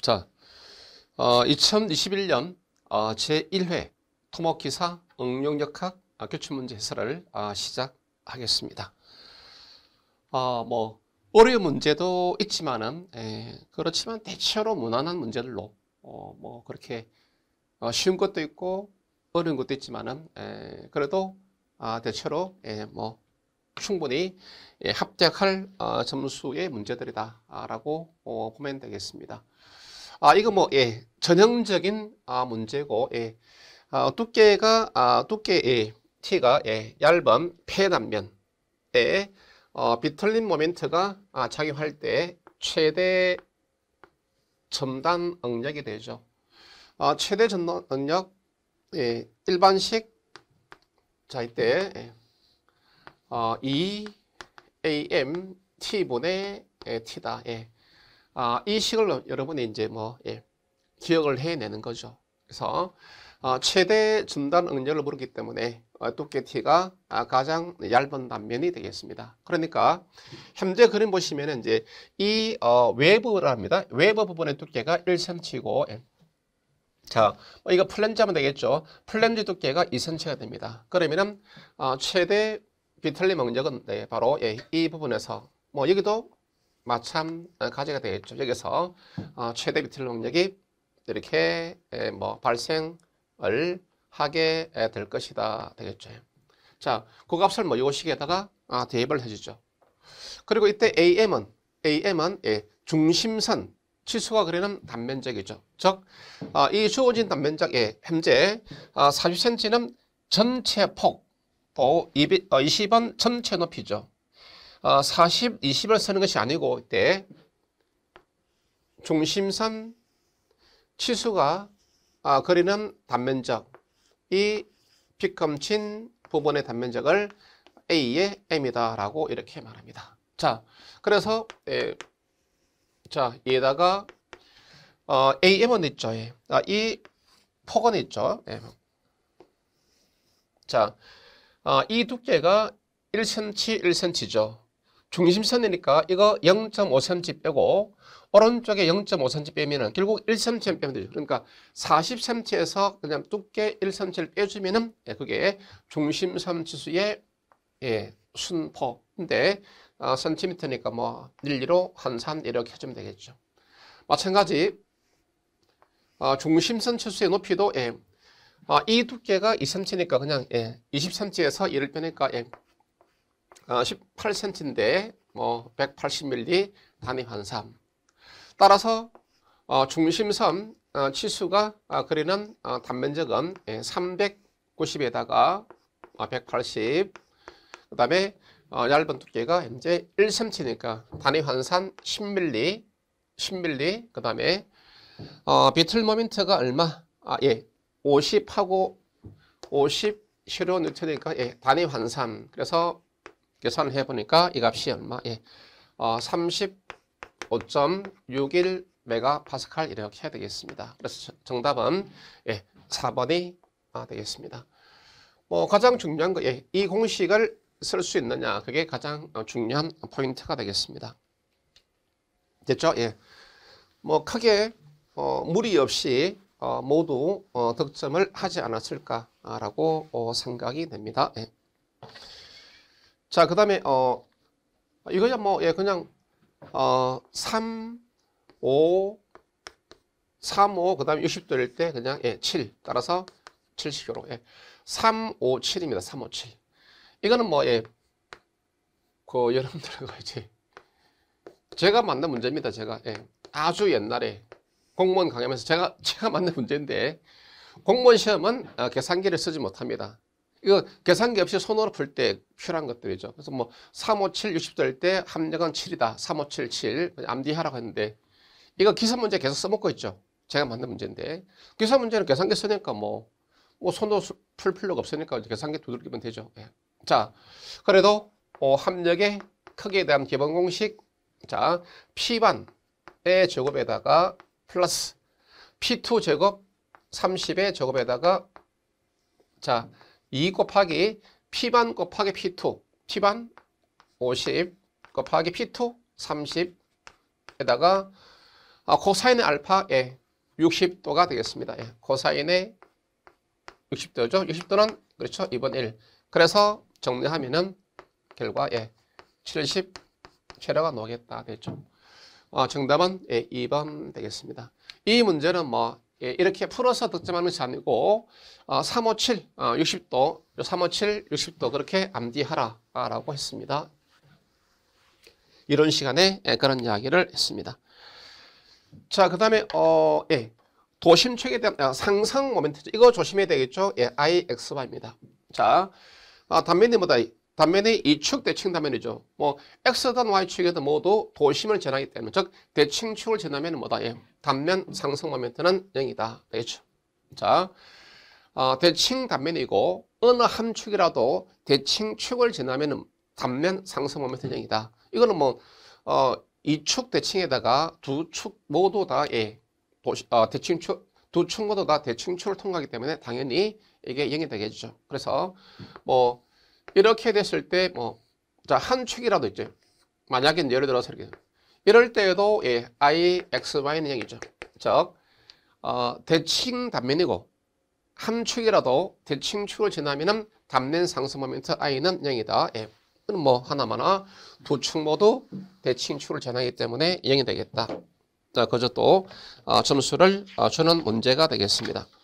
자, 어, 2021년 어, 제1회 토목기사 응용역학 아, 교출문제 해설을 아, 시작하겠습니다. 어, 뭐 어려운 문제도 있지만은 예, 그렇지만 대체로 무난한 문제들로 어, 뭐 그렇게 어, 쉬운 것도 있고 어려운 것도 있지만은 예, 그래도 아, 대체로 에, 예, 뭐 충분히 예, 합격할 어, 점수의 문제들이다라고 어, 보면 되겠습니다. 아, 이거 뭐, 예, 전형적인 아, 문제고, 예. 아, 두께가, 아, 두께 예, T가, 예, 얇은 폐단면에 어, 비틀린 모멘트가 아, 작용할 때 최대 전단 응력이 되죠. 아, 최대 전단 응력, 예, 일반식, 자, 이때, 예, 어, 2am e t분의 예, t다. 예. 아, 이 식을 여러분이 이제 뭐 예, 기억을 해내는 거죠. 그래서 어, 최대 중단 응렬을 부르기 때문에 두께 t가 아, 가장 얇은 단면이 되겠습니다. 그러니까 현재 그림 보시면 이제 이 어, 외부를 합니다. 외부 부분의 두께가 1cm고 예. 자, 뭐 이거 플랜지 하면 되겠죠. 플랜지 두께가 2cm가 됩니다. 그러면은 어, 최대 비틀림 응력은 네, 바로 예, 이 부분에서 뭐 여기도 마찬가지가 어, 되겠죠. 여기서 어, 최대 비틀 동력이 이렇게 에, 뭐 발생을 하게 될 것이다 되겠죠. 자, 그 값을 뭐 요식에다가 아, 대입을 해주죠. 그리고 이때 AM은 AM은 예, 중심선 치수가 그리는 단면적이죠. 즉, 아, 이 주어진 단면적의 현재 예, 아, 40cm는 전체 폭, 또 20은 어, 전체 높이죠. 40, 아, 20을 쓰는 것이 아니고 이때 중심선 치수가 아, 그리는 단면적 이 피컴친 부분의 단면적을 A의 M이다 라고 이렇게 말합니다. 자, 그래서 에, 예, 자얘다가 어, AM은 있죠. 예. 아, 이 폭은 있죠. 예. 자, 아, 이 두께가 1cm, 1cm죠. 중심선이니까 이거 0.5cm 빼고 오른쪽에 0.5cm 빼면은 결국 1cm 빼면 되죠. 그러니까 40cm에서 그냥 두께 1cm를 빼주면은 예, 그게 중심선 지수의 예, 순포인데 아, cm니까 뭐일 2로 한3 이렇게 해주면 되겠죠. 마찬가지 아, 중심선 지수의 높이도 예, 아, 이 두께가 2cm니까 그냥 예, 20cm에서 1를 빼니까 예, 18cm인데 어, 뭐 180mm 단위 환삼. 따라서 어, 중심선 어, 치수가 아, 그리는 어, 단면적은 예, 390에다가 180. 어, 그 다음에 어, 얇은 두께가 이제 1cm니까 단위 환산 10mm, 10mm. 그 다음에 어, 비틀 모멘트가 얼마? 아, 예, 50하고 50실로 뉴턴이니까 예, 단위 환산. 그래서 계산해 보니까 이 값이 얼마? 예. 어, 35.61 메가파스칼 이렇게 해야 되겠습니다. 그래서 정답은 예, 4번이 아, 되겠습니다. 뭐 가장 중요한 거, 예, 이 공식을 쓸 수 있느냐 그게 가장 어, 중요한 포인트가 되겠습니다. 됐죠? 예. 뭐 크게 어, 무리 없이 어, 모두 어, 득점을 하지 않았을까라고 어, 생각이 됩니다. 예. 자, 그 다음에, 어, 이거야 뭐, 예, 그냥, 어, 3, 5, 3, 5, 그 다음에 60도일 때 그냥, 예, 7. 따라서 70으로, 예. 3, 5, 7입니다. 3, 5, 7. 이거는 뭐, 예, 그, 여러분들하고 이제, 제가 만든 문제입니다. 제가, 예. 아주 옛날에 공무원 강의하면서 제가, 제가 만든 문제인데, 공무원 시험은 어, 계산기를 쓰지 못합니다. 이거 계산기 없이 손으로 풀 때 필요한 것들이죠. 그래서 뭐 3, 5, 7, 60 될 때 합력은 7이다. 3, 5, 7, 7. 암디하라고 했는데 이거 기사 문제 계속 써먹고 있죠. 제가 만든 문제인데 기사 문제는 계산기 쓰니까 뭐, 뭐 손으로 풀 필요가 없으니까 계산기 두들기면 되죠. 예. 자, 그래도 어, 합력의 크기에 대한 기본 공식 자, P반의 제곱에다가 플러스 P2 제곱 30의 제곱에다가 자, 음. 2 곱하기 P반 곱하기 P2 P반 50 곱하기 P2 30에다가 아, 코사인의 알파 예, 60도가 되겠습니다. 예, 코사인의 60도죠. 60도는 그렇죠. 2번 1. 그래서 정리하면은 결과 예, 70 최라가 나오겠다 되죠. 어, 정답은 예, 2번 되겠습니다. 이 문제는 뭐 예, 이렇게 풀어서 득점하는 것이 아니고 어, 357, 어, 60도, 357, 60도 그렇게 암기하라라고 했습니다. 이런 시간에 예, 그런 이야기를 했습니다. 자, 그 다음에 어, 예, 도심축에 대한 아, 상상 모멘트 죠 이거 조심해야 되겠죠? 예, IXY입니다. 자, 아, 단면이 뭐다? 단면이 이축 대칭 단면이죠. 뭐 x단 y축에도 모두 도심을 전하기 때문에 즉 대칭축을 전하면 뭐다? 예. 단면 상승 모멘트는 0이다. 되겠죠. 자, 어, 대칭 단면이고 어느 함축이라도 대칭축을 전하면 단면 상승 모멘트 0이다. 이거는 뭐 어, 이축 대칭에다가 두 축 모두 다 예. 도시, 어, 아, 대칭축 두 축 모두 다 대칭축을 통과하기 때문에 당연히 이게 0이 되겠죠. 그래서 뭐 이렇게 됐을 때 뭐자한 축이라도 있죠. 만약에 예를 들어서 이렇게 이럴 때에도 예, i, x, y는 0이죠. 즉 어, 대칭 단면이고 한 축이라도 대칭 축을 지나면은 단면 상승 모멘트 i는 0이다. 예. 뭐 하나마나 두 축 모두 대칭 축을 지나기 때문에 0이 되겠다. 자, 그저 또 어, 점수를 어, 주는 문제가 되겠습니다.